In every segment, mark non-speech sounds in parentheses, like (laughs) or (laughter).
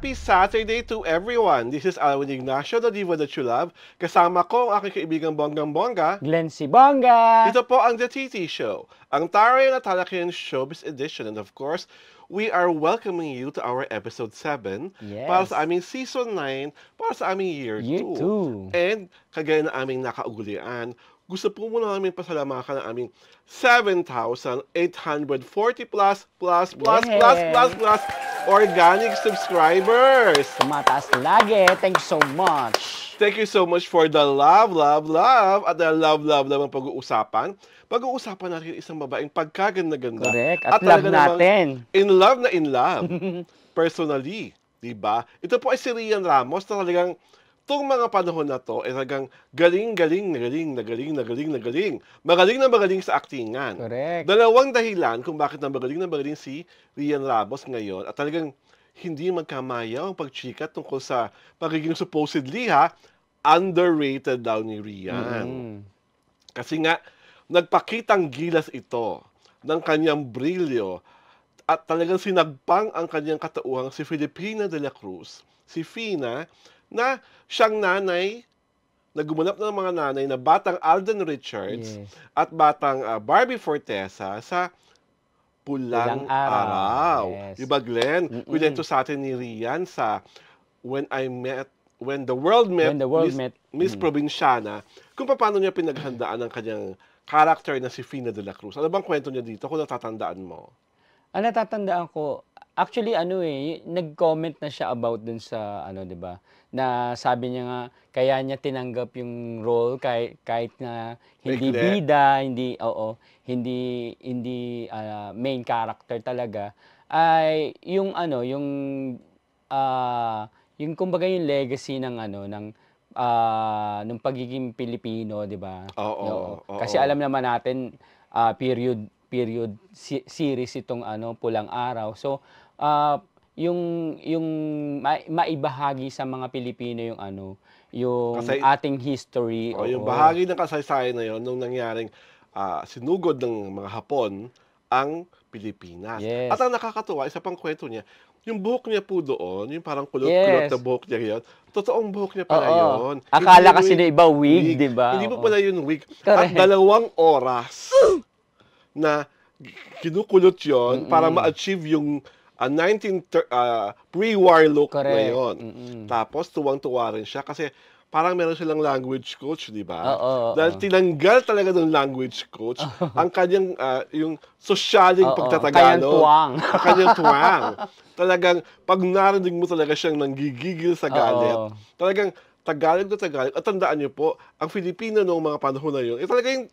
Happy Saturday to everyone! This is Alwin Ignacio, the diva that you love. Kasama ko ang aking kaibigang Bonggang Bongga. Glenn Sibonga! Ito po ang The TT Show, ang taray na talakayan showbiz edition. And of course, we are welcoming you to our episode 7 yes. para sa aming season 9, para sa aming year 2. Year 2. And kagaya na aming nakaugulian, gusto po muna namin pasalamatan ang aming 7,840 plus, plus, plus, yeah. plus, plus, plus organic subscribers. Tumataas lagi. Thank you so much. Thank you so much for the love, love, love at the love, love, love ang pag-uusapan. Pag-uusapan natin isang babaeng pagkaganda-ganda. Correct. At, at love natin. In love na in love. (laughs) Personally. Diba? Ito po ay si Rian Ramos na talagang tong mga panahon na to, ay eh, talagang galing, galing, galing, nagaling, nagaling, nagaling. Magaling na magaling sa aktingan. Correct. Dalawang dahilan kung bakit na magaling na magaling si Rian Ramos ngayon at talagang hindi magkamayaw ang pagchika tungkol sa pagiging supposedly ha, underrated daw ni Rian. Mm-hmm. Kasi nga, nagpakitang gilas ito ng kanyang brilyo at talagang sinagpang ang kanyang katauhang si Filipina de la Cruz, si Fina, na siyang nanay na gumanap ng mga nanay na batang Alden Richards yes. at batang uh, Barbie Fortesa sa Pulang, Pulang Araw. Araw. Yes. Diba Glenn? Mm-mm. Kwento sa atin ni Rian sa When I Met When the World Met, When the world Miss, met. Miss mm. Provinciana kung paano niya pinaghandaan ang kanyang karakter na si Fina de la Cruz. Ano bang kwento niya dito kung natatandaan mo? Ang natatandaan ko, Actually, ano eh, nag-comment na siya about dun sa, ano, di ba? Na sabi niya nga, kaya niya tinanggap yung role kahit, kahit na hindi Bigla. bida, hindi, oo, hindi, hindi uh, main character talaga. Ay, yung ano, yung, uh, yung kumbaga yung legacy ng ano, ng, uh, ah, ng pagiging Pilipino, di ba? Oo, oo, oo. Kasi alam naman natin, uh, period period si- series itong ano pulang araw. So uh, yung yung ma- maibahagi sa mga Pilipino yung ano, yung Kasay, ating history. Oh, yung bahagi ng kasaysayan na yon nung nangyaring uh, sinugod ng mga Hapon ang Pilipinas. Yes. At ang nakakatuwa, isa pang kwento niya, yung buhok niya po doon, yung parang kulot-kulot yes. na buhok niya yun, totoong buhok niya pala Oo. yun. Akala hindi kasi na iba wig, wig. di ba? Hindi po pala yun wig. Correct. At dalawang oras (gasps) na kinukulot yon mm-hmm. para ma-achieve yung a 19 uh, pre-war look Correct. na yun. Mm-hmm. Tapos tuwang-tuwa rin siya kasi parang meron silang language coach, di ba? Oh, oh, oh, Dahil tinanggal talaga ng language coach oh. (laughs) ang kanyang uh, yung sosyaling oh, pagtatagalo. Oh, kanyang tuwang. (laughs) kanyang tuwang. (laughs) talagang pag narinig mo talaga siyang nanggigigil sa galit, oh, oh. talagang Tagalog na Tagalog, at tandaan niyo po, ang Filipino noong mga panahon na yun, eh, talaga yung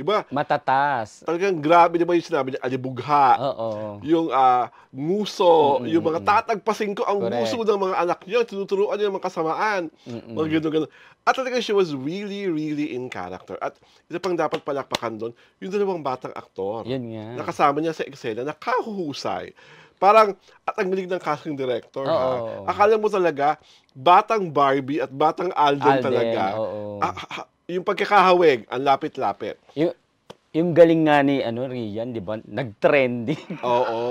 Di ba? Matatas. Talagang grabe di ba yung sinabi niya, alibugha. Oo. Yung uh, nguso, Mm-mm. yung mga tatagpasin ko ang nguso ng mga anak niya, tinuturuan niya ng mga kasamaan. Mm-mm. Mga ganun-ganun. At talaga she was really, really in character. At isa pang dapat palakpakan doon, yung dalawang batang aktor. Yan nga. Nakasama niya sa eksena, nakahuhusay. Parang, at ang galing ng casting director. Oo. ha? Akala mo talaga, batang Barbie at batang Alden, Alden, talaga. oo. Ah, ah, yung pagkakahawig, ang lapit-lapit. Yung, yung galing nga ni ano, Rian, di ba? Nag-trending. (laughs) Oo.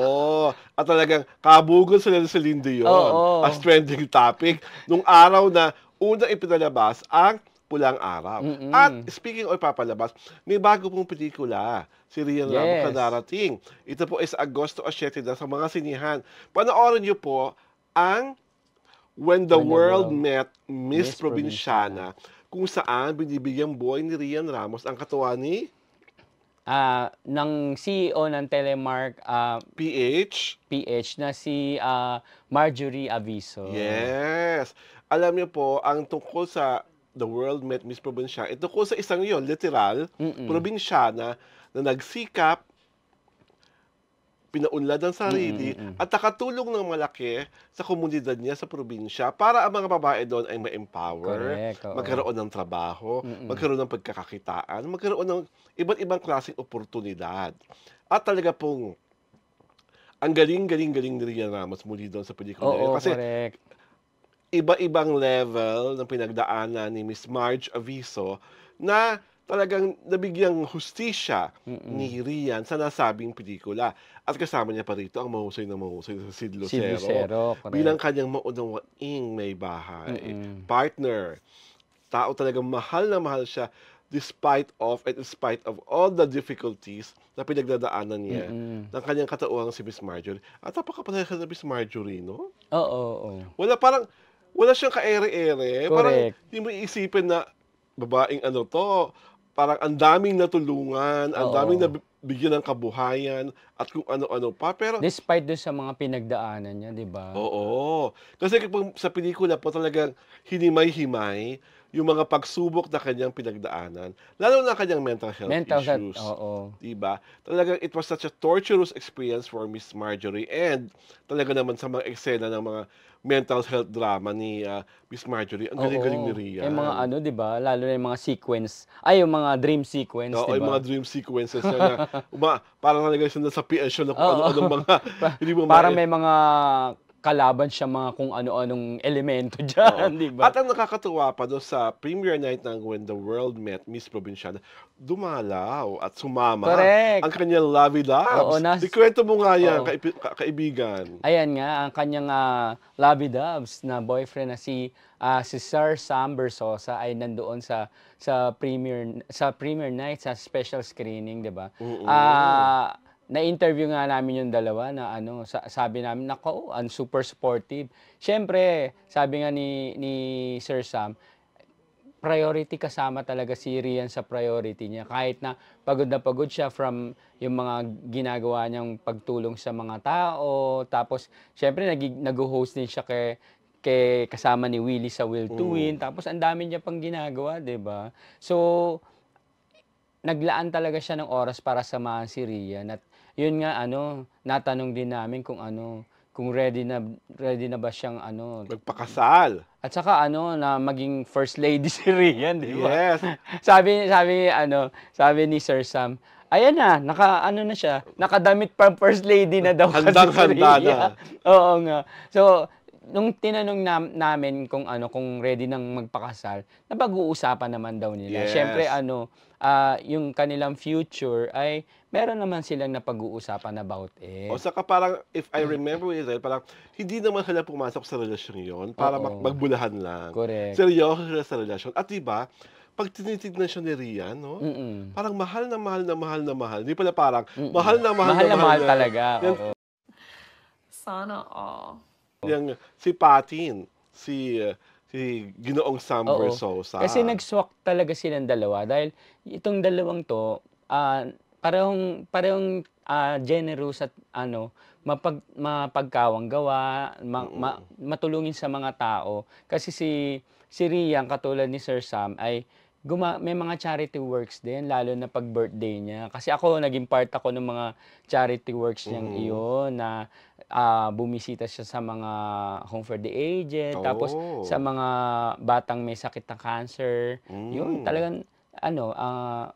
At talagang kabugol sila ni Lindo yun. Oo. As trending topic. Nung araw na unang ipinalabas ang Pulang Araw. Mm-mm. At speaking of papalabas, may bago pong pelikula. Si Rian yes. Ramos na darating. Ito po is Agosto 7 na sa mga sinihan. Panoorin niyo po ang When the, When the World, World Met Miss, Miss Provinciana. Provinciana kung saan binibigyang buhay ni Rian Ramos ang katawan ni uh, ng CEO ng Telemark uh, ah, PH PH na si uh, Marjorie Aviso. Yes. Alam niyo po, ang tungkol sa The World Met Miss Provincia, ito ko sa isang yon literal, Mm-mm. probinsyana na nagsikap pinaunlad ang sarili mm-hmm. at nakatulong ng malaki sa komunidad niya sa probinsya para ang mga babae doon ay ma-empower, Correct, magkaroon ng trabaho, Mm-mm. magkaroon ng pagkakakitaan, magkaroon ng iba't ibang klaseng oportunidad. At talaga pong ang galing-galing-galing ni Rian Ramos muli doon sa pelikula na Oo, Kasi correct. iba-ibang level ng pinagdaanan ni Miss Marge Aviso na talagang nabigyang hustisya Mm-mm. ni Rian sa nasabing pelikula. At kasama niya pa rito ang mahusay na mahusay sa Sid Lucero, Sid Lucero bilang kanyang maunawaing may bahay. Mm-mm. Partner, tao talagang mahal na mahal siya despite of and in spite of all the difficulties na pinagdadaanan niya mm-hmm. ng kanyang katauhan si Miss Marjorie. At napakapareha na Miss Marjorie, no? Oo, oo, oo. Wala parang, wala siyang kaere-ere. Parang hindi mo iisipin na babaeng ano to, parang ang daming natulungan, ang daming nabigyan ng kabuhayan at kung ano-ano pa. Pero Despite doon sa mga pinagdaanan niya, di ba? oo. Kasi kapag sa pelikula po talagang hinimay-himay, yung mga pagsubok na kanyang pinagdaanan. Lalo na kanyang mental health mental issues. Health, oo. Diba? Talagang it was such a torturous experience for Miss Marjorie and talaga naman sa mga eksena ng mga mental health drama ni uh, Miss Marjorie. Ang galing-galing ni Ria. Yung mga ano, di ba? Lalo na yung mga sequence. Ay, yung mga dream sequence, di ba? yung diba? mga dream sequences. na, (laughs) uma, parang talaga siya nasa PL siya na kung ano-ano mga... (laughs) hindi mo parang may mga kalaban siya mga kung ano-anong elemento (laughs) dyan, di ba? At ang nakakatuwa pa doon sa premiere night ng When the World Met Miss Provincial, dumalaw at sumama Correct. ang kanyang lovey dubs. Oo, nas... Ikwento mo nga yan, ka- ka- kaibigan. Ayan nga, ang kanyang uh, lovey dubs na boyfriend na si uh, si Sir Sam Bersosa ay nandoon sa sa premiere sa premiere night sa special screening, di ba? Uh, na-interview nga namin yung dalawa na ano, sabi namin, nako, ang super supportive. Siyempre, sabi nga ni, ni Sir Sam, priority kasama talaga si Rian sa priority niya. Kahit na pagod na pagod siya from yung mga ginagawa niyang pagtulong sa mga tao. Tapos, syempre, nag-host din siya kay, kay kasama ni Willie sa Will to Win. Mm. Tapos, ang dami niya pang ginagawa, di ba So, naglaan talaga siya ng oras para samahan si Rian at yun nga ano, natanong din namin kung ano, kung ready na ready na ba siyang ano magpakasal. At saka ano na maging first lady (laughs) si Rian, di ba? Yes. (laughs) sabi sabi ano, sabi ni Sir Sam, ayan na, naka ano na siya, nakadamit pang first lady na daw kasi Handang, si handa na. (laughs) Oo nga. So nung tinanong na, namin kung ano kung ready nang magpakasal, napag-uusapan naman daw nila. Yes. Syempre ano, uh, yung kanilang future ay meron naman silang napag-uusapan about it. O saka parang, if I remember it right, parang hindi naman sila pumasok sa relasyon yon para Oo. magbulahan lang. Correct. Seryoso sila sa relasyon. At diba, pag tinitignan siya ni Rian, no? Mm-mm. Parang mahal na mahal na mahal na mahal. Hindi pala parang, Mm-mm. mahal na mahal, Mahal na mahal talaga. Oo. Sana all. Yung si Patin, si si Ginoong Samber Oo. Sosa. Kasi nagswak talaga silang dalawa dahil itong dalawang to, ah, parehong parehong uh, generous at ano mapag mapagkawang gawa ma, ma, matulungin sa mga tao kasi si si Rian katulad ni Sir Sam ay guma- may mga charity works din lalo na pag birthday niya kasi ako naging part ako ng mga charity works niyang mm-hmm. iyon na uh, bumisita siya sa mga home for the aged oh. tapos sa mga batang may sakit na cancer mm. yun talagang ano uh,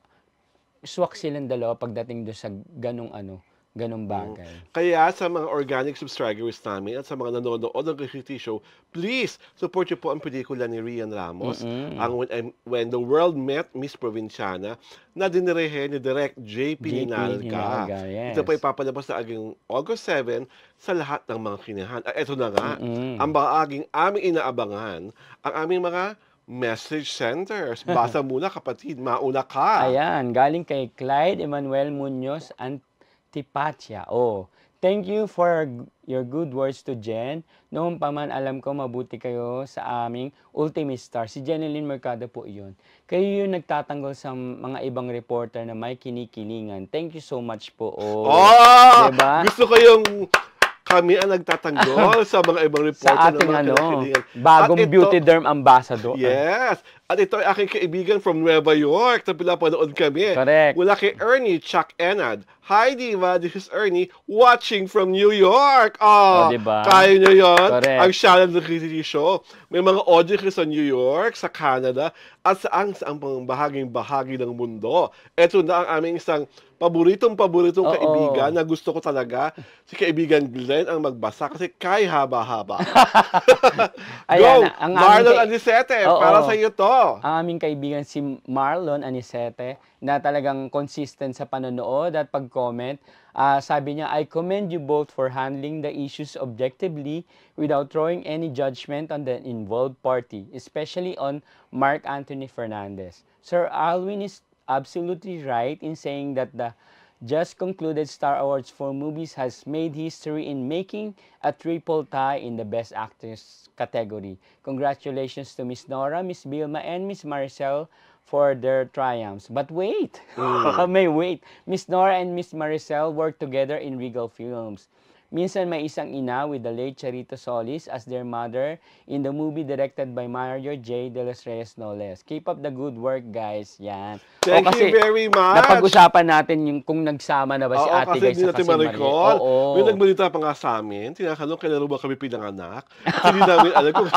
swak silang dalawa pagdating doon sa ganong ano, ganong bagay. Kaya sa mga organic subscribers namin at sa mga nanonood ng Kikiti Show, please, support po ang pelikula ni Rian Ramos, mm-hmm. ang when, when the World Met Miss Provinciana, na dinirehe ni Direct JP, JP Ninalga. Yes. Ito po ipapalabas sa aging August 7 sa lahat ng mga kinahan. ito ah, na nga, mm-hmm. ang mga aging aming inaabangan, ang aming mga message senders. (laughs) Basa muna kapatid, mauna ka. Ayan, galing kay Clyde Emmanuel Munoz Antipatia. Oh, thank you for your good words to Jen. Noong pa man alam ko mabuti kayo sa aming Ultimate Star. Si Jeneline Mercado po iyon. Kayo yung nagtatanggol sa mga ibang reporter na may kinikilingan. Thank you so much po. Oh, oh diba? gusto ko yung kami ang nagtatanggol sa mga ibang reporter sa ating ng mga ano, bagong ito, beauty derm ambassador. Yes. At ito ay aking kaibigan from Nueva York na pinapanood kami. Correct. Mula kay Ernie Chuck Enad. Hi Diva, this is Ernie watching from New York. Ah, oh, diba? Kaya nyo yun? Correct. Ang Shannon Lucidity Show. May mga audience sa New York, sa Canada, at sa ang saang bahaging-bahagi ng mundo. Ito na ang aming isang paboritong-paboritong oh, kaibigan na gusto ko talaga. Si kaibigan Glenn ang magbasa kasi kay haba-haba. (laughs) Go! Na, ang Marlon kay... Anicete, oh, para sa iyo to. Ang aming kaibigan si Marlon Anicete na talagang consistent sa panonood at pag-comment. Uh, sabi niya, I commend you both for handling the issues objectively without throwing any judgment on the involved party, especially on Mark Anthony Fernandez. Sir Alwin is absolutely right in saying that the just concluded Star Awards for movies has made history in making a triple tie in the Best Actress category. Congratulations to Miss Nora, Miss Bilma, and Miss Maricel for their triumphs. But wait, mm. (laughs) may wait. Miss Nora and Miss Maricel worked together in Regal Films. Minsan may isang ina with the late Charito Solis as their mother in the movie directed by Mario J. De Los Reyes Noles. Keep up the good work, guys. Yan. Thank o, kasi you very much. Napag-usapan natin yung kung nagsama na ba si Oo, ate guys sa kasi ma-recall. Oo. May nagbalita pa nga sa amin. Tinatanong kailan ba kami pinanganak. Hindi namin alam kung,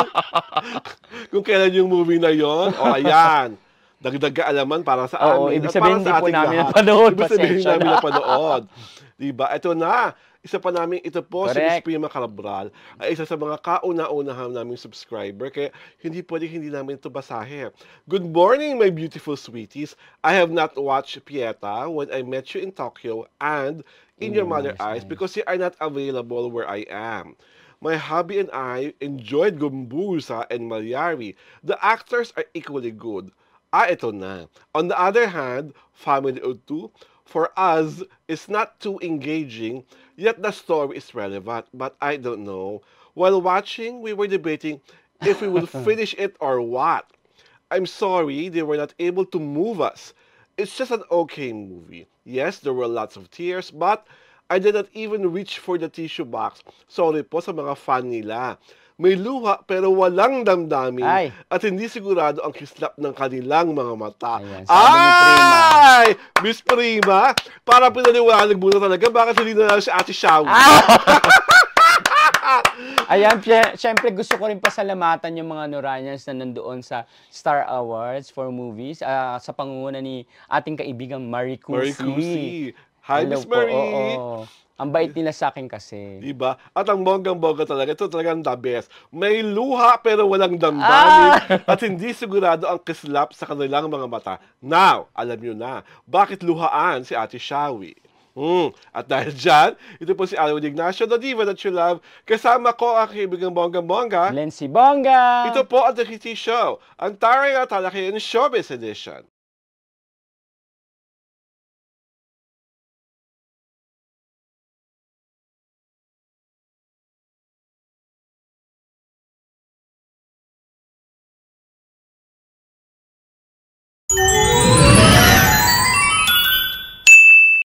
(laughs) kung kailan yung movie na yon. O ayan dagdag kaalaman para sa Oo, amin. Ibig sabihin, hindi po namin lahat. napanood. Ibig sabihin, hindi namin napanood. (laughs) diba? Ito na. Isa pa namin, ito po, Correct. si Miss Calabral, ay isa sa mga kauna-unahan naming subscriber, kaya hindi pwede hindi namin ito basahin. Good morning, my beautiful sweeties. I have not watched Pieta when I met you in Tokyo and in your mother eyes because you are not available where I am. My hubby and I enjoyed Gumbusa and Malyari. The actors are equally good. Ah, ito na. On the other hand, Family O2, for us, is not too engaging, yet the story is relevant. But I don't know. While watching, we were debating if we will (laughs) finish it or what. I'm sorry they were not able to move us. It's just an okay movie. Yes, there were lots of tears, but I did not even reach for the tissue box. Sorry po sa mga fan nila may luha pero walang damdamin Ay. at hindi sigurado ang kislap ng kanilang mga mata. Ayan, Ay! Prima. Miss Prima, para pinaliwanag muna talaga bakit hindi na lang si Ate Shawi. Ah! (laughs) Ayan, syempre gusto ko rin pasalamatan yung mga Noranians na nandoon sa Star Awards for Movies uh, sa pangunguna ni ating kaibigang Marie Cusi. Marie Cusi. Hi, Miss Marie. Po, oo, oo. Ang bait nila sa akin kasi. Di ba? At ang bonggang-bongga talaga, ito talagang the best. May luha pero walang damdamin ah! (laughs) at hindi sigurado ang kislap sa kanilang mga mata. Now, alam nyo na, bakit luhaan si Ate Shawi? Mm. At dahil dyan, ito po si Alwin Ignacio, the diva that you love. Kasama ko ang kaibigang Bongga Bongga. Lensi Bongga! Ito po ang The Kitty Show, ang taray at talakayan showbiz edition.